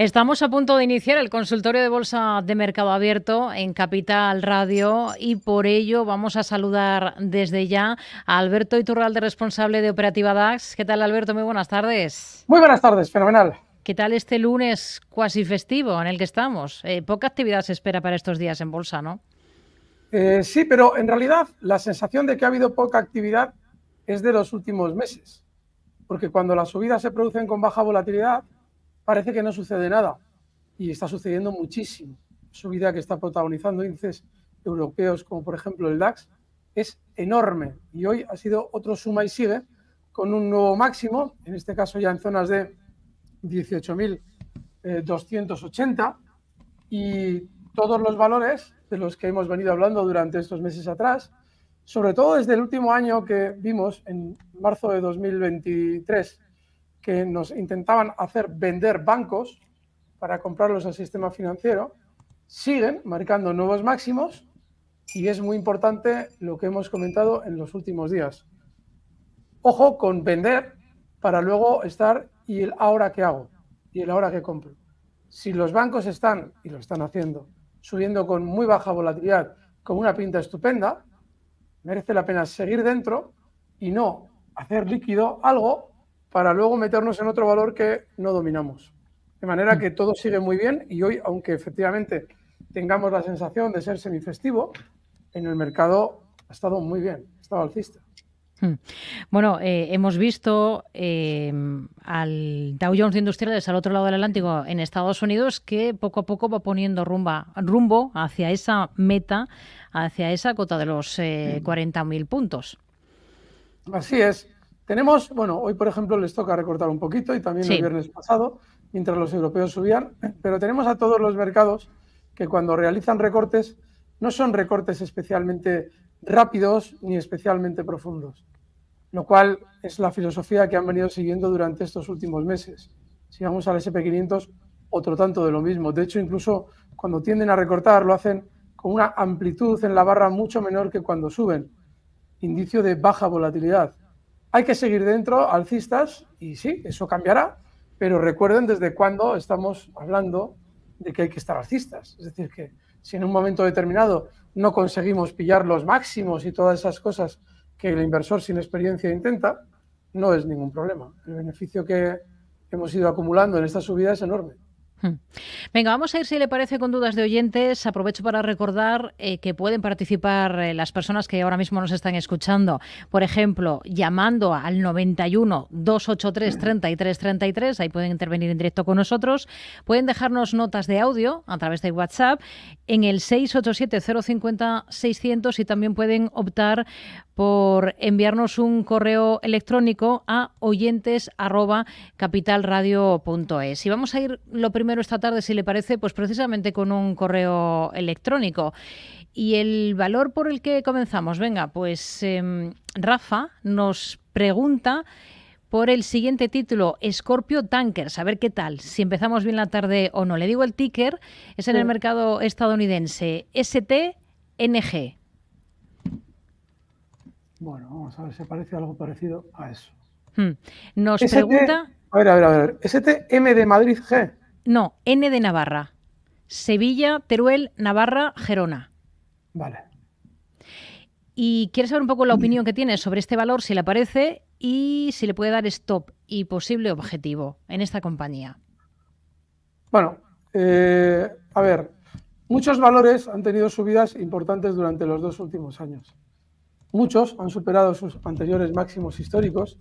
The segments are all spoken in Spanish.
Estamos a punto de iniciar el consultorio de Bolsa de Mercado Abierto en Capital Radio y por ello vamos a saludar desde ya a Alberto Iturralde, responsable de Operativa DAX. ¿Qué tal, Alberto? Muy buenas tardes. Muy buenas tardes, fenomenal. ¿Qué tal este lunes cuasi festivo en el que estamos? Eh, poca actividad se espera para estos días en Bolsa, ¿no? Eh, sí, pero en realidad la sensación de que ha habido poca actividad es de los últimos meses, porque cuando las subidas se producen con baja volatilidad, parece que no sucede nada y está sucediendo muchísimo. Su vida que está protagonizando índices europeos como por ejemplo el DAX es enorme y hoy ha sido otro suma y sigue con un nuevo máximo, en este caso ya en zonas de 18.280 eh, y todos los valores de los que hemos venido hablando durante estos meses atrás, sobre todo desde el último año que vimos en marzo de 2023, que nos intentaban hacer vender bancos para comprarlos al sistema financiero, siguen marcando nuevos máximos y es muy importante lo que hemos comentado en los últimos días. Ojo con vender para luego estar y el ahora que hago y el ahora que compro. Si los bancos están, y lo están haciendo, subiendo con muy baja volatilidad, con una pinta estupenda, merece la pena seguir dentro y no hacer líquido algo para luego meternos en otro valor que no dominamos. De manera que todo sigue muy bien y hoy, aunque efectivamente tengamos la sensación de ser semifestivo, en el mercado ha estado muy bien, ha estado alcista. Hmm. Bueno, eh, hemos visto eh, al Dow Jones Industriales al otro lado del Atlántico en Estados Unidos que poco a poco va poniendo rumba, rumbo hacia esa meta, hacia esa cota de los 40.000 eh, puntos. Así es. Tenemos, bueno, hoy por ejemplo les toca recortar un poquito y también el viernes pasado, mientras los europeos subían, pero tenemos a todos los mercados que cuando realizan recortes no son recortes especialmente rápidos ni especialmente profundos, lo cual es la filosofía que han venido siguiendo durante estos últimos meses. Si vamos al SP500, otro tanto de lo mismo. De hecho, incluso cuando tienden a recortar, lo hacen con una amplitud en la barra mucho menor que cuando suben, indicio de baja volatilidad. Hay que seguir dentro, alcistas, y sí, eso cambiará, pero recuerden desde cuándo estamos hablando de que hay que estar alcistas. Es decir, que si en un momento determinado no conseguimos pillar los máximos y todas esas cosas que el inversor sin experiencia intenta, no es ningún problema. El beneficio que hemos ido acumulando en esta subida es enorme. Hmm. Venga, vamos a ir, si le parece, con dudas de oyentes. Aprovecho para recordar eh, que pueden participar eh, las personas que ahora mismo nos están escuchando. Por ejemplo, llamando al 91 283 33 33. Ahí pueden intervenir en directo con nosotros. Pueden dejarnos notas de audio a través de WhatsApp en el 687 050 600 y también pueden optar por enviarnos un correo electrónico a oyentes@capitalradio.es. Y vamos a ir lo primero esta tarde, si le parece, pues precisamente con un correo electrónico. Y el valor por el que comenzamos, venga, pues em, Rafa nos pregunta por el siguiente título, Scorpio Tankers. A ver qué tal, si empezamos bien la tarde o no. Le digo el ticker, es en el mercado estadounidense, STNG. Bueno, vamos a ver, si aparece algo parecido a eso. Hmm. Nos pregunta... A ver, a ver, a ver. STM de Madrid G. No, N de Navarra. Sevilla, Teruel, Navarra, Gerona. Vale. Y quiere saber un poco la mm. opinión que tiene sobre este valor, si le parece y si le puede dar stop y posible objetivo en esta compañía. Bueno, eh, a ver, muchos valores han tenido subidas importantes durante los dos últimos años. Muchos han superado sus anteriores máximos históricos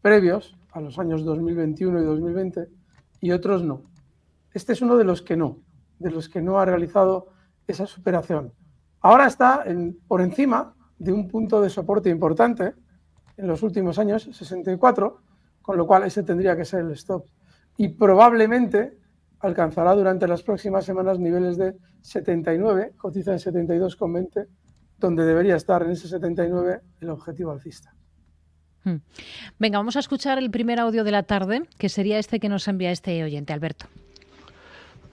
previos a los años 2021 y 2020 y otros no. Este es uno de los que no, de los que no ha realizado esa superación. Ahora está en, por encima de un punto de soporte importante en los últimos años, 64, con lo cual ese tendría que ser el stop. Y probablemente alcanzará durante las próximas semanas niveles de 79, cotiza en 72,20, donde debería estar en ese 79 el objetivo alcista. Hmm. Venga, vamos a escuchar el primer audio de la tarde, que sería este que nos envía este oyente, Alberto.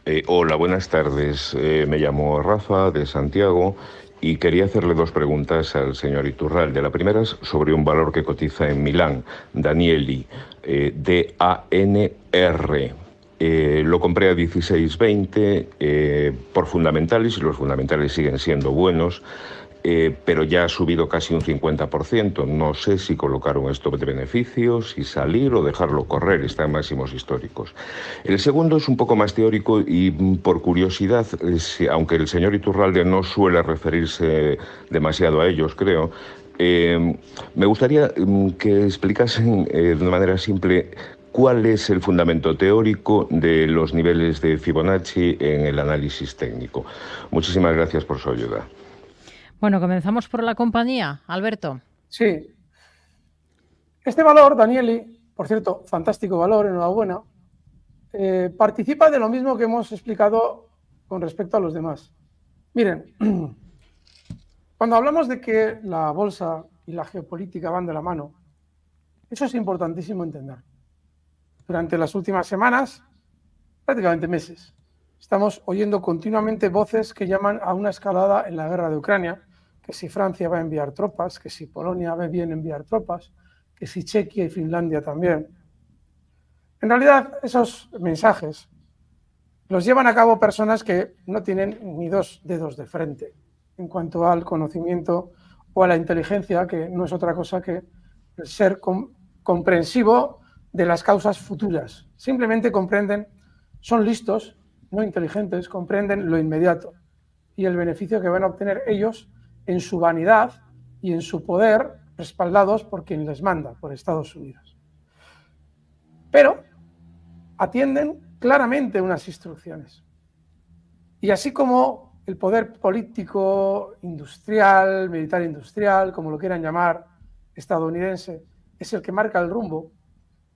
Eh, hola, buenas tardes. Eh, me llamo Rafa de Santiago y quería hacerle dos preguntas al señor Iturralde. La primera es sobre un valor que cotiza en Milán, Danieli, eh, D-A-N-R. Eh, lo compré a 16.20 por fundamentales y los fundamentales siguen siendo buenos. Eh, pero ya ha subido casi un 50%. No sé si colocar un stop de beneficios, si salir o dejarlo correr, está máximos históricos. El segundo es un poco más teórico y mm, por curiosidad, eh, aunque el señor Iturralde no suele referirse demasiado a ellos, creo, eh, me gustaría mm, que explicasen de manera simple cuál es el fundamento teórico de los niveles de Fibonacci en el análisis técnico. Muchísimas gracias por su ayuda. Bueno, comenzamos por la compañía, Alberto. Sí. Este valor, Danieli, por cierto, fantástico valor, enhorabuena, eh, participa de lo mismo que hemos explicado con respecto a los demás. Miren, cuando hablamos de que la bolsa y la geopolítica van de la mano, eso es importantísimo entender. Durante las últimas semanas, prácticamente meses, estamos oyendo continuamente voces que llaman a una escalada en la guerra de Ucrania, que si Francia va a enviar tropas, que si Polonia ve bien enviar tropas, que si Chequia y Finlandia también. En realidad, esos mensajes los llevan a cabo personas que no tienen ni dos dedos de frente en cuanto al conocimiento o a la inteligencia, que no es otra cosa que ser comprensivo de las causas futuras. Simplemente comprenden, son listos, no inteligentes, comprenden lo inmediato y el beneficio que van a obtener ellos en su vanidad y en su poder, respaldados por quien les manda, por Estados Unidos. Pero atienden claramente unas instrucciones. Y así como el poder político, industrial, militar industrial, como lo quieran llamar, estadounidense, es el que marca el rumbo,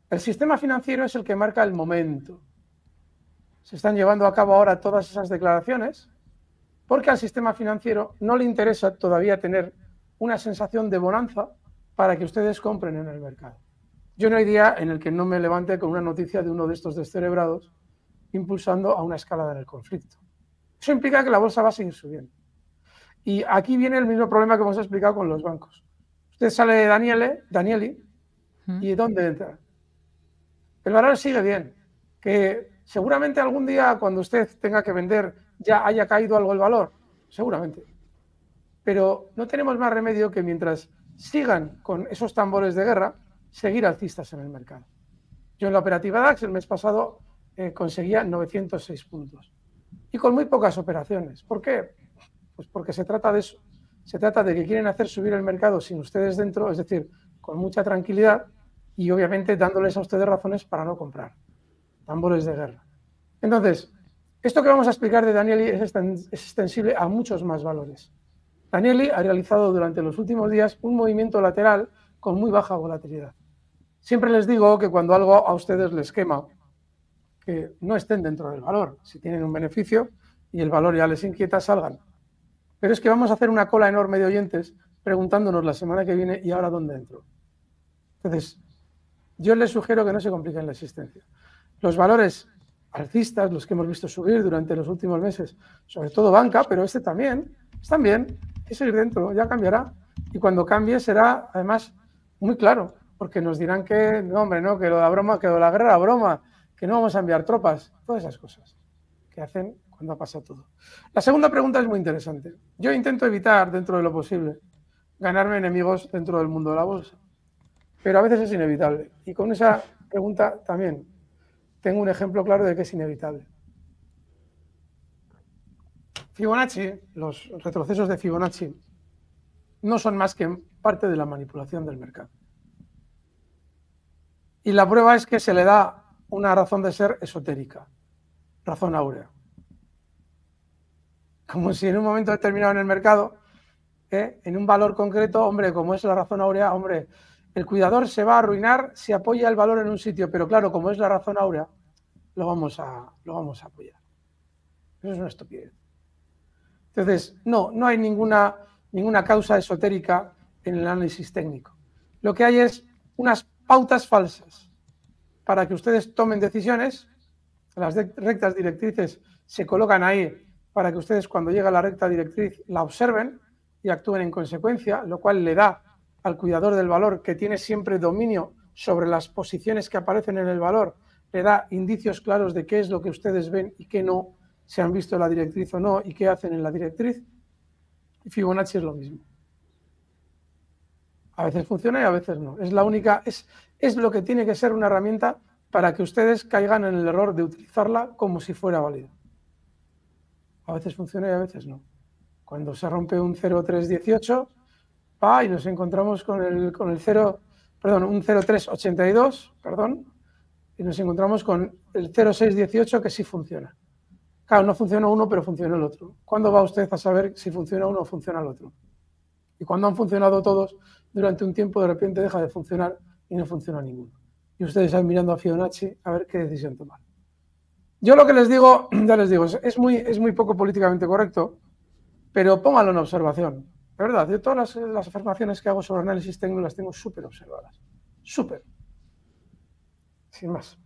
el sistema financiero es el que marca el momento. Se están llevando a cabo ahora todas esas declaraciones porque al sistema financiero no le interesa todavía tener una sensación de bonanza para que ustedes compren en el mercado. Yo no hay día en el que no me levante con una noticia de uno de estos descerebrados impulsando a una escalada en el conflicto. Eso implica que la bolsa va a seguir subiendo. Y aquí viene el mismo problema que hemos explicado con los bancos. Usted sale de Daniele, Danieli, ¿y dónde entra? El valor sigue bien, que Seguramente algún día cuando usted tenga que vender ya haya caído algo el valor, seguramente. Pero no tenemos más remedio que mientras sigan con esos tambores de guerra, seguir alcistas en el mercado. Yo en la operativa DAX el mes pasado eh, conseguía 906 puntos y con muy pocas operaciones. ¿Por qué? Pues porque se trata de eso. Se trata de que quieren hacer subir el mercado sin ustedes dentro, es decir, con mucha tranquilidad y obviamente dándoles a ustedes razones para no comprar tambores de guerra. Entonces, esto que vamos a explicar de Danieli es extensible a muchos más valores. Danieli ha realizado durante los últimos días un movimiento lateral con muy baja volatilidad. Siempre les digo que cuando algo a ustedes les quema, que no estén dentro del valor. Si tienen un beneficio y el valor ya les inquieta, salgan. Pero es que vamos a hacer una cola enorme de oyentes preguntándonos la semana que viene y ahora dónde entro. Entonces, yo les sugiero que no se compliquen la existencia. Los valores alcistas, los que hemos visto subir durante los últimos meses, sobre todo banca, pero este también, están bien, es ir dentro, ya cambiará. Y cuando cambie será, además, muy claro, porque nos dirán que, no, hombre, no, que la broma, que la guerra, broma, que no vamos a enviar tropas, todas esas cosas que hacen cuando pasa todo. La segunda pregunta es muy interesante. Yo intento evitar, dentro de lo posible, ganarme enemigos dentro del mundo de la bolsa, pero a veces es inevitable. Y con esa pregunta también tengo un ejemplo claro de que es inevitable. Fibonacci, los retrocesos de Fibonacci, no son más que parte de la manipulación del mercado. Y la prueba es que se le da una razón de ser esotérica, razón áurea. Como si en un momento determinado en el mercado, eh, en un valor concreto, hombre, como es la razón áurea, hombre, el cuidador se va a arruinar si apoya el valor en un sitio, pero claro, como es la razón ahora, lo vamos a, lo vamos a apoyar. Eso es una estupidez. Entonces, no, no hay ninguna, ninguna causa esotérica en el análisis técnico. Lo que hay es unas pautas falsas para que ustedes tomen decisiones. Las rectas directrices se colocan ahí para que ustedes cuando llega la recta directriz la observen y actúen en consecuencia, lo cual le da al cuidador del valor, que tiene siempre dominio sobre las posiciones que aparecen en el valor, le da indicios claros de qué es lo que ustedes ven y qué no, si han visto la directriz o no y qué hacen en la directriz. Y Fibonacci es lo mismo. A veces funciona y a veces no. Es la única, es, es lo que tiene que ser una herramienta para que ustedes caigan en el error de utilizarla como si fuera válida. A veces funciona y a veces no. Cuando se rompe un 0318, pa, ah, y nos encontramos con el, con el 0, perdón, un 0382, perdón, y nos encontramos con el 0618 que sí funciona. Claro, no funciona uno, pero funciona el otro. ¿Cuándo va usted a saber si funciona uno o funciona el otro? Y cuando han funcionado todos, durante un tiempo de repente deja de funcionar y no funciona ninguno. Y ustedes están mirando a Fionacci a ver qué decisión tomar. Yo lo que les digo, ya les digo, es muy, es muy poco políticamente correcto, pero póngalo en observación verdad, de todas las, afirmaciones que hago sobre análisis tengo, las tengo súper observadas. Súper. Sin más.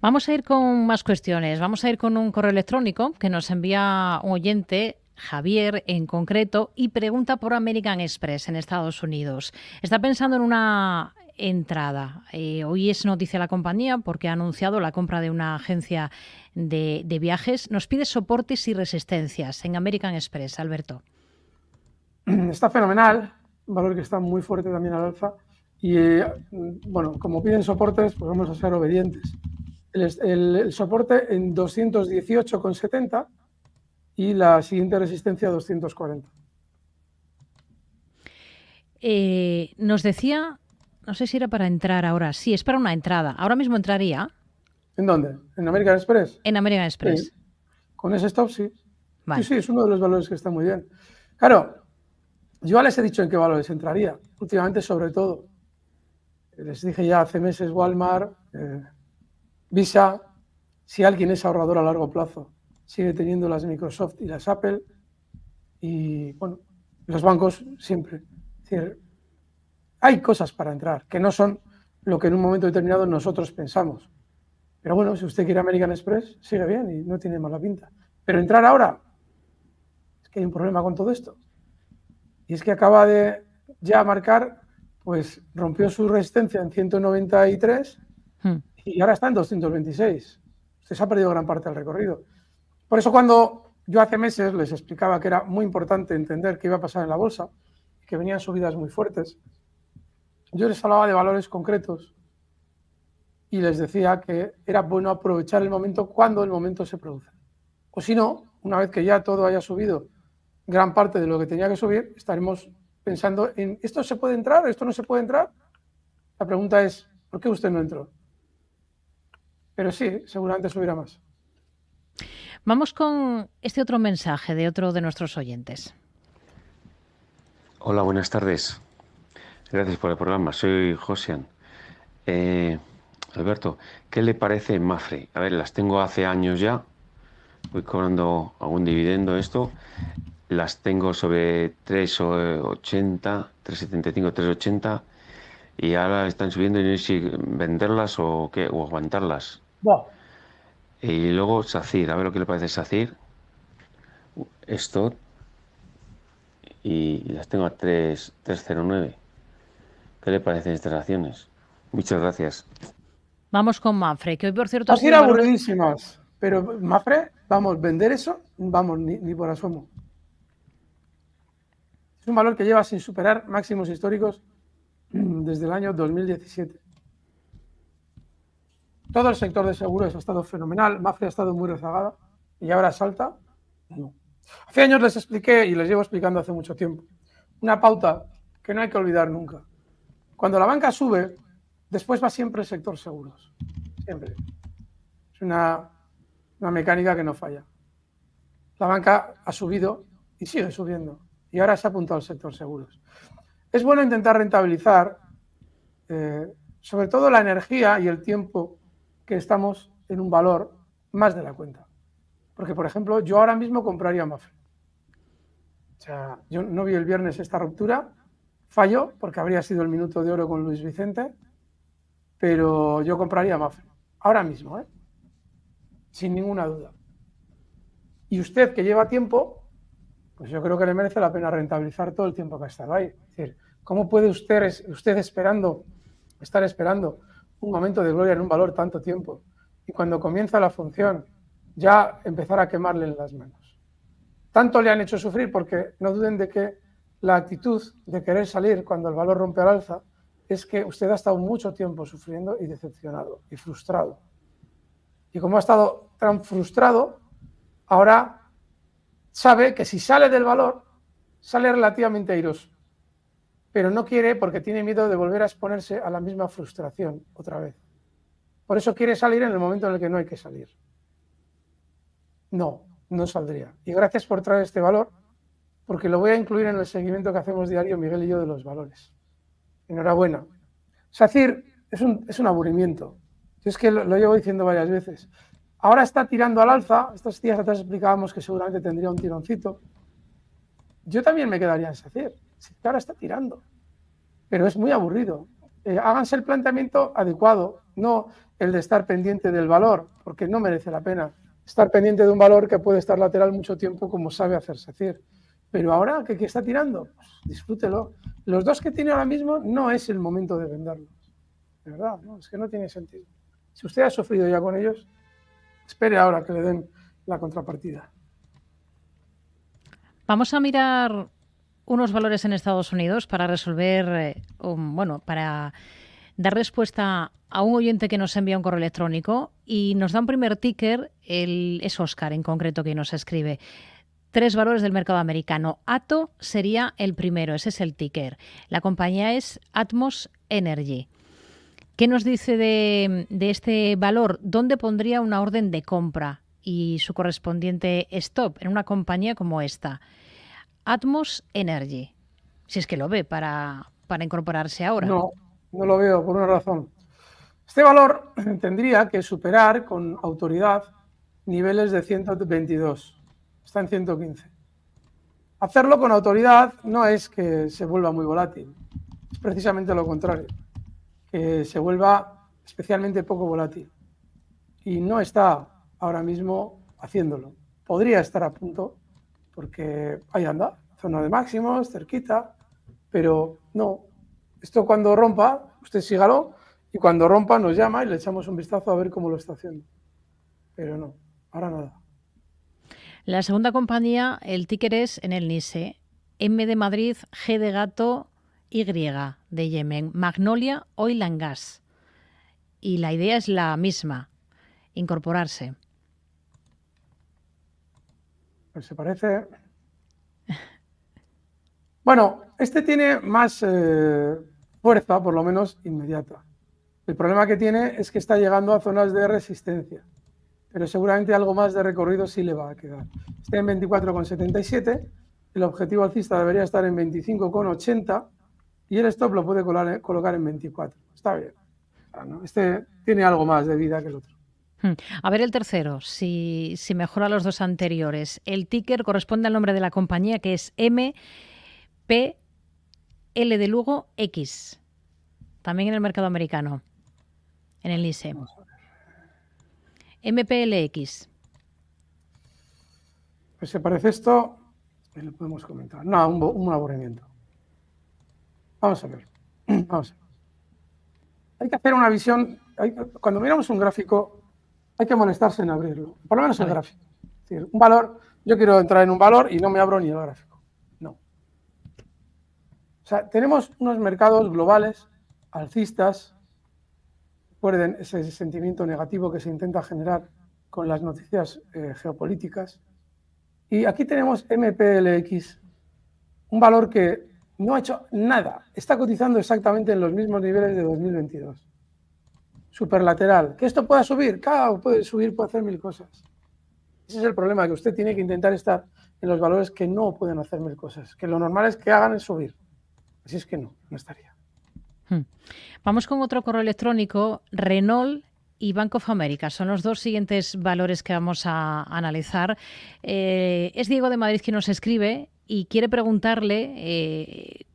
Vamos a ir con más cuestiones. Vamos a ir con un correo electrónico que nos envía un oyente. Javier en concreto y pregunta por American Express en Estados Unidos. Está pensando en una entrada. Eh, hoy es noticia la compañía porque ha anunciado la compra de una agencia de viajes. Nos pide soportes y resistencias en American Express, Alberto. está fenomenal, un valor que está muy fuerte también al alfa. Y mm, bueno, como piden soportes, pues vamos a ser obedientes. El, soporte en 218,70 y la siguiente resistencia 240. Eh, nos decía, no sé si era para entrar ahora, sí, es para una entrada. Ahora mismo entraría. ¿En dónde? ¿En American Express? En American Express. Con ese stop, sí. Sí, sí, es uno de los valores que está muy bien. Claro, yo les he dicho en qué valores entraría, últimamente sobre todo. Les dije ya hace meses Walmart, eh, Visa, si alguien es ahorrador a largo plazo, sigue teniendo las Microsoft y las Apple y bueno, los bancos siempre. hay cosas para entrar que no son lo que en un momento determinado nosotros pensamos. Pero bueno, si usted quiere American Express, sigue bien y no tiene mala pinta. Pero entrar ahora, es que hay un problema con todo esto. Y es que acaba de ya marcar, pues rompió su resistencia en 193 hmm. y ahora está en 226. se ha perdido gran parte del recorrido. Por eso cuando yo hace meses les explicaba que era muy importante entender qué iba a pasar en la bolsa, que venían subidas muy fuertes, yo les hablaba de valores concretos y les decía que era bueno aprovechar el momento cuando el momento se produce. O si no, una vez que ya todo haya subido gran parte de lo que tenía que subir, estaremos pensando en, ¿esto se puede entrar? ¿Esto no se puede entrar? La pregunta es, ¿por qué usted no entró? Pero sí, seguramente subirá más. Vamos con este otro mensaje de otro de nuestros oyentes. Hola, buenas tardes. Gracias por el programa. Soy Josian. Eh, Alberto, ¿qué le parece Mafre? A ver, las tengo hace años ya. Voy cobrando algún dividendo esto las tengo sobre 3,80, 3,75, 3,80 y ahora están subiendo y no sé si venderlas o qué, o aguantarlas. Y luego Sacir, a ver lo que le parece Sacir. Esto. Y las tengo a 3, 309. ¿Qué le parecen estas acciones? Muchas gracias. Vamos con Mafre, que hoy por cierto... Así aburridísimas, pero Mafre, vamos, vender eso, vamos, ni, ni por asomo. Es un valor que lleva sin superar máximos históricos desde el año 2017. Todo el sector de seguros ha estado fenomenal, Mafia ha estado muy rezagada y ahora salta. No. Hace años les expliqué y les llevo explicando hace mucho tiempo una pauta que no hay que olvidar nunca. Cuando la banca sube, después va siempre el sector seguros. Siempre. Es una, una mecánica que no falla. La banca ha subido y sigue subiendo y ahora se ha apuntado al sector seguros. Es bueno intentar rentabilizar eh, sobre todo la energía y el tiempo que estamos en un valor más de la cuenta. Porque, por ejemplo, yo ahora mismo compraría Mafre. O sea, yo no vi el viernes esta ruptura, falló porque habría sido el minuto de oro con Luis Vicente, pero yo compraría Mafre. Ahora mismo, ¿eh? sin ninguna duda. Y usted que lleva tiempo, pues yo creo que le merece la pena rentabilizar todo el tiempo que ha estado ahí. Es decir, ¿cómo puede usted, usted esperando, estar esperando un momento de gloria en un valor tanto tiempo y cuando comienza la función ya empezar a quemarle en las manos? Tanto le han hecho sufrir porque no duden de que la actitud de querer salir cuando el valor rompe al alza es que usted ha estado mucho tiempo sufriendo y decepcionado y frustrado. Y como ha estado tan frustrado, ahora sabe que si sale del valor, sale relativamente airoso, pero no quiere porque tiene miedo de volver a exponerse a la misma frustración otra vez. Por eso quiere salir en el momento en el que no hay que salir. No, no saldría. Y gracias por traer este valor, porque lo voy a incluir en el seguimiento que hacemos diario Miguel y yo de los valores. Enhorabuena. SACIR es un, es un aburrimiento. es que lo llevo diciendo varias veces. Ahora está tirando al alza. Estas días atrás explicábamos que seguramente tendría un tironcito. Yo también me quedaría en SACIR. ahora está tirando. Pero es muy aburrido. Eh, háganse el planteamiento adecuado, no el de estar pendiente del valor, porque no merece la pena estar pendiente de un valor que puede estar lateral mucho tiempo, como sabe hacer SACIR. Pero ahora que, está tirando, pues disfrútelo. Los dos que tiene ahora mismo no es el momento de venderlos. De verdad, es que no tiene sentido. Si usted ha sufrido ya con ellos, espere ahora que le den la contrapartida. Vamos a mirar unos valores en Estados Unidos para resolver, eh, bueno, para dar respuesta a un oyente que nos envía un correo electrónico y nos da un primer ticker, el, es Oscar en concreto que nos escribe. Tres valores del mercado americano. Ato sería el primero, ese es el ticker. La compañía es Atmos Energy. ¿Qué nos dice de, este valor? ¿Dónde pondría una orden de compra y su correspondiente stop en una compañía como esta? Atmos Energy, si es que lo ve para, para incorporarse ahora. No, no lo veo por una razón. Este valor tendría que superar con autoridad niveles de 122. Está en 115. Hacerlo con autoridad no es que se vuelva muy volátil, es precisamente lo contrario se vuelva especialmente poco volátil. Y no está ahora mismo haciéndolo. Podría estar a punto, porque ahí anda, zona de máximos, cerquita, pero no. Esto cuando rompa, usted sígalo, y cuando rompa nos llama y le echamos un vistazo a ver cómo lo está haciendo. Pero no, ahora nada. La segunda compañía, el ticker es en el NISE. M de Madrid, G de Gato, y de Yemen, Magnolia Oil and Y la idea es la misma, incorporarse. Pues se parece. Bueno, este tiene más eh, fuerza, por lo menos inmediata. El problema que tiene es que está llegando a zonas de resistencia, pero seguramente algo más de recorrido sí le va a quedar. Está en 24,77, el objetivo alcista debería estar en 25,80 y el stop lo puede eh, colocar en 24. Está bien. Ah, este tiene algo más de vida que el otro. Hmm. A ver el tercero, si, mejora los dos anteriores. El ticker corresponde al nombre de la compañía que es MPL de Lugo X, también en el mercado americano, en el ISE. MPLX. Pues se parece esto, lo podemos comentar. No, un, un aburrimiento. Vamos a ver. Hay que hacer una visión. cuando miramos un gráfico, hay que molestarse en abrirlo. Por lo menos el gráfico. un valor. Yo quiero entrar en un valor y no me abro ni el gráfico. No. O sea, tenemos unos mercados globales alcistas. Recuerden ese sentimiento negativo que se intenta generar con las noticias eh, geopolíticas. Y aquí tenemos MPLX, un valor que no ha hecho nada. Está cotizando exactamente en los mismos niveles de 2022. Superlateral. ¿Que esto pueda subir? Claro, puede subir, puede hacer mil cosas. Ese es el problema, que usted tiene que intentar estar en los valores que no pueden hacer mil cosas. Que lo normal es que hagan es subir. Así es que no, no estaría. Hmm. Vamos con otro correo electrónico. Renault y Bank of America. Son los dos siguientes valores que vamos a analizar. Eh, es Diego de Madrid quien nos escribe y quiere preguntarle eh,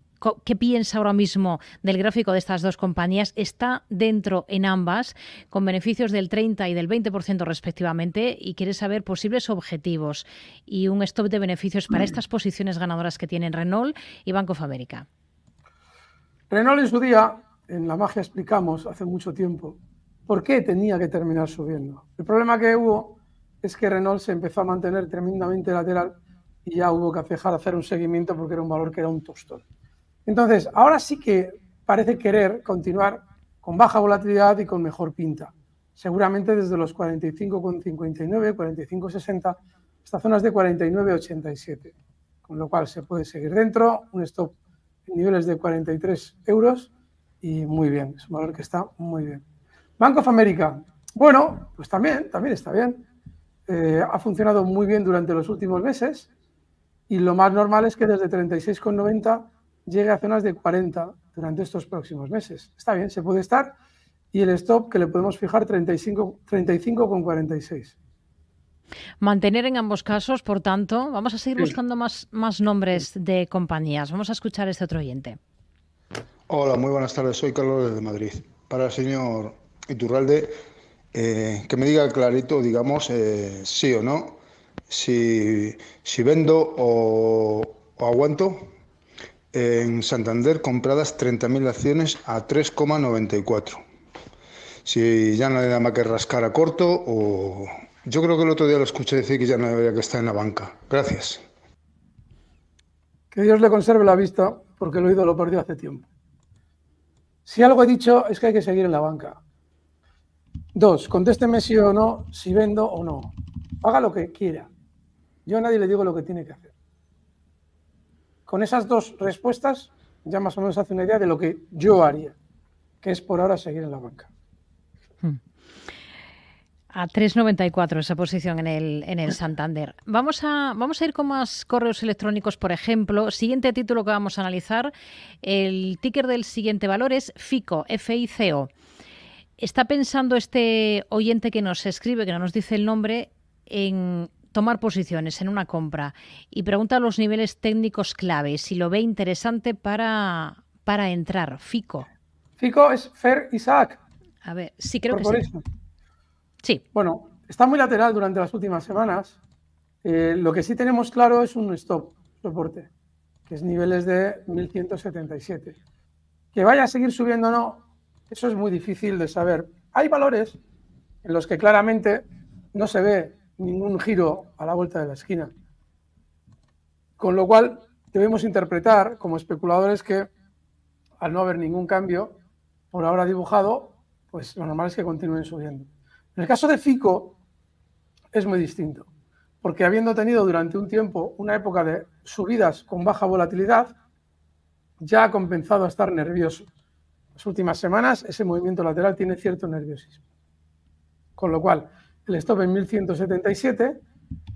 qué piensa ahora mismo del gráfico de estas dos compañías. Está dentro en ambas, con beneficios del 30 y del 20% respectivamente, y quiere saber posibles objetivos y un stop de beneficios para mm. estas posiciones ganadoras que tienen Renault y Banco of Renault en su día, en La Magia explicamos hace mucho tiempo, por qué tenía que terminar subiendo. El problema que hubo es que Renault se empezó a mantener tremendamente lateral y ya hubo que dejar hacer un seguimiento porque era un valor que era un tostón. Entonces, ahora sí que parece querer continuar con baja volatilidad y con mejor pinta. Seguramente desde los 45,59, 45,60 hasta zonas de 49,87. Con lo cual se puede seguir dentro, un stop en niveles de 43 euros y muy bien, es un valor que está muy bien. Banco of America, bueno, pues también, también está bien. Eh, ha funcionado muy bien durante los últimos meses y lo más normal es que desde 36,90 llegue a zonas de 40 durante estos próximos meses. Está bien, se puede estar y el stop que le podemos fijar 35,46. Mantener en ambos casos, por tanto, vamos a seguir buscando más, nombres de compañías. Vamos a escuchar este otro oyente. Hola, muy buenas tardes. Soy Carlos desde Madrid. Para el señor Iturralde, eh, que me diga clarito, digamos, eh, sí o no, si, vendo o, aguanto, en Santander compradas 30.000 acciones a 3,94. Si ya no le da más que rascar a corto o... Yo creo que el otro día lo escuché decir que ya no había que estar en la banca. Gracias. Que Dios le conserve la vista porque el oído lo perdió hace tiempo. Si algo he dicho es que hay que seguir en la banca. Dos, contésteme si o no, si vendo o no. Haga lo que quiera. Yo a nadie le digo lo que tiene que hacer. Con esas dos respuestas ya más o menos hace una idea de lo que yo haría, que es por ahora seguir en la banca. Hmm. A 3,94 esa posición en el, en el Santander. Vamos a, vamos a ir con más correos electrónicos, por ejemplo. Siguiente título que vamos a analizar, el ticker del siguiente valor es FICO, FICO. Está pensando este oyente que nos escribe, que no nos dice el nombre, en tomar posiciones en una compra y pregunta los niveles técnicos clave, si lo ve interesante para, entrar. FICO. FICO es Fer Isaac. A ver, sí creo que sí. Bueno, está muy lateral durante las últimas semanas. Eh, lo que sí tenemos claro es un stop, soporte, que es niveles de 1177. Que vaya a seguir subiendo o no, eso es muy difícil de saber. Hay valores en los que claramente no se ve ningún giro a la vuelta de la esquina. Con lo cual, debemos interpretar como especuladores que al no haber ningún cambio por ahora dibujado, pues lo normal es que continúen subiendo. En el caso de Fico es muy distinto, porque habiendo tenido durante un tiempo una época de subidas con baja volatilidad, ya ha compensado a estar nervioso. Las últimas semanas ese movimiento lateral tiene cierto nerviosismo. Con lo cual, el stop en 1177.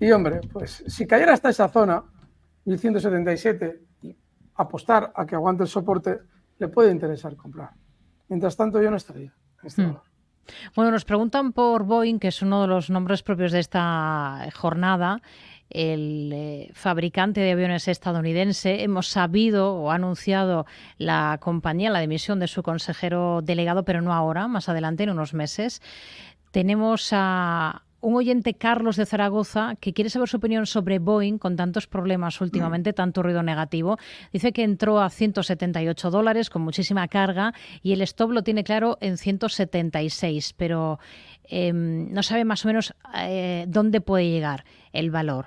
Y hombre, pues si cayera hasta esa zona, 1177, y apostar a que aguante el soporte, le puede interesar comprar. Mientras tanto, yo no estaría este hmm. Bueno, nos preguntan por Boeing, que es uno de los nombres propios de esta jornada el eh, fabricante de aviones estadounidense. Hemos sabido o anunciado la compañía la dimisión de su consejero delegado, pero no ahora, más adelante, en unos meses. Tenemos a un oyente, Carlos de Zaragoza, que quiere saber su opinión sobre Boeing con tantos problemas últimamente, mm. tanto ruido negativo. Dice que entró a 178 dólares con muchísima carga y el stop lo tiene claro en 176, pero em, no sabe más o menos eh, dónde puede llegar el valor.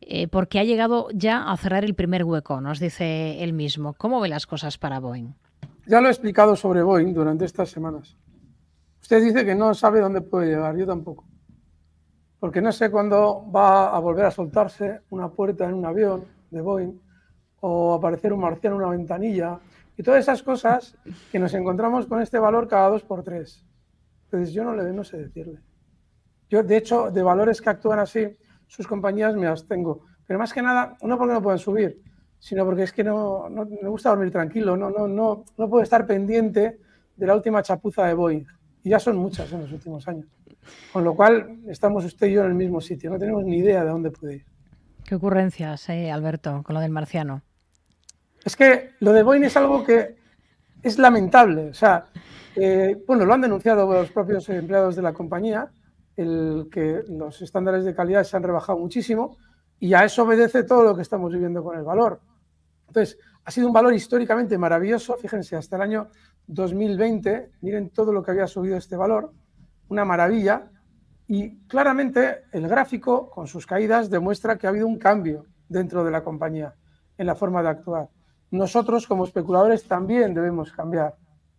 Eh, porque ha llegado ya a cerrar el primer hueco, nos dice él mismo. ¿Cómo ve las cosas para Boeing? Ya lo he explicado sobre Boeing durante estas semanas. Usted dice que no sabe dónde puede llegar, yo tampoco. Porque no sé cuándo va a volver a soltarse una puerta en un avión de Boeing o aparecer un marciano en una ventanilla y todas esas cosas que nos encontramos con este valor cada dos por tres. Entonces yo no, le, no sé decirle. Yo, de hecho, de valores que actúan así, sus compañías me abstengo. Pero más que nada, no porque no puedan subir, sino porque es que no, no me gusta dormir tranquilo, no, no, no, no puedo estar pendiente de la última chapuza de Boeing. Y ya son muchas en los últimos años. Con lo cual, estamos usted y yo en el mismo sitio. No tenemos ni idea de dónde puede ir. Qué ocurrencias, hay, eh, Alberto, con lo del marciano. Es que lo de Boeing es algo que es lamentable. O sea, eh, bueno, lo han denunciado los propios empleados de la compañía, el que los estándares de calidad se han rebajado muchísimo y a eso obedece todo lo que estamos viviendo con el valor. Entonces, ha sido un valor históricamente maravilloso. Fíjense, hasta el año 2020, miren todo lo que había subido este valor, una maravilla, y claramente el gráfico con sus caídas demuestra que ha habido un cambio dentro de la compañía en la forma de actuar. Nosotros como especuladores también debemos cambiar.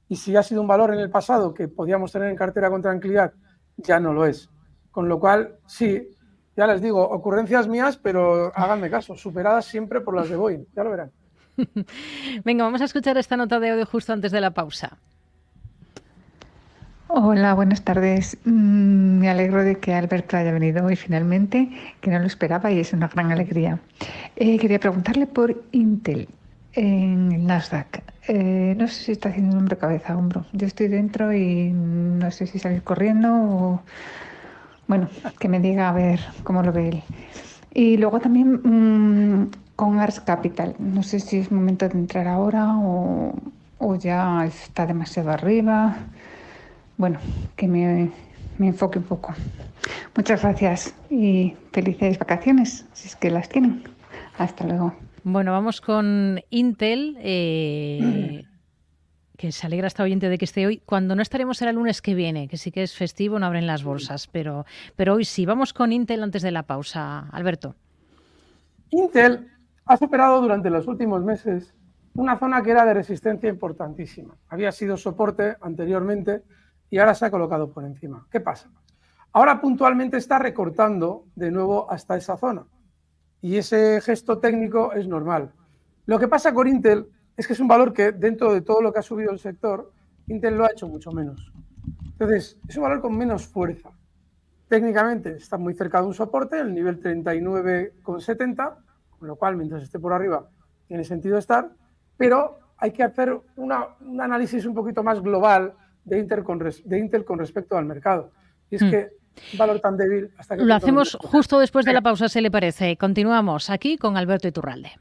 Y si ha sido un valor en el pasado que podíamos tener en cartera con tranquilidad, ya no lo es. Con lo cual, sí, ya les digo, ocurrencias mías, pero háganme caso, superadas siempre por las de Boeing, ya lo verán. Venga, vamos a escuchar esta nota de audio justo antes de la pausa. Hola, buenas tardes. Mm, me alegro de que Alberto haya venido hoy finalmente, que no lo esperaba y es una gran alegría. Eh, quería preguntarle por Intel en el Nasdaq. Eh, no sé si está haciendo un hombre cabeza hombro. Yo estoy dentro y no sé si salir corriendo o... Bueno, que me diga a ver cómo lo ve él. Y luego también mm, con Ars Capital. No sé si es momento de entrar ahora o, ya está demasiado arriba. Bueno, que me, enfoque un poco. Muchas gracias y felices vacaciones, si es que las tienen. Hasta luego. Bueno, vamos con Intel. Eh, que se alegra esta oyente de que esté hoy. Cuando no estaremos será el lunes que viene, que sí que es festivo, no abren las bolsas, pero, pero hoy sí. Vamos con Intel antes de la pausa. Alberto. Intel ha superado durante los últimos meses una zona que era de resistencia importantísima. Había sido soporte anteriormente y ahora se ha colocado por encima. ¿Qué pasa? Ahora puntualmente está recortando de nuevo hasta esa zona. Y ese gesto técnico es normal. Lo que pasa con Intel es que es un valor que dentro de todo lo que ha subido el sector, Intel lo ha hecho mucho menos. Entonces, es un valor con menos fuerza. Técnicamente está muy cerca de un soporte, el nivel 39,70 lo cual mientras esté por arriba tiene sentido estar, pero hay que hacer un análisis un poquito más global de Intel con, respecto al mercado. Y es hmm. que un valor tan débil hasta que... Lo hacemos justo después de la pausa, se le parece. Continuamos aquí con Alberto Iturralde.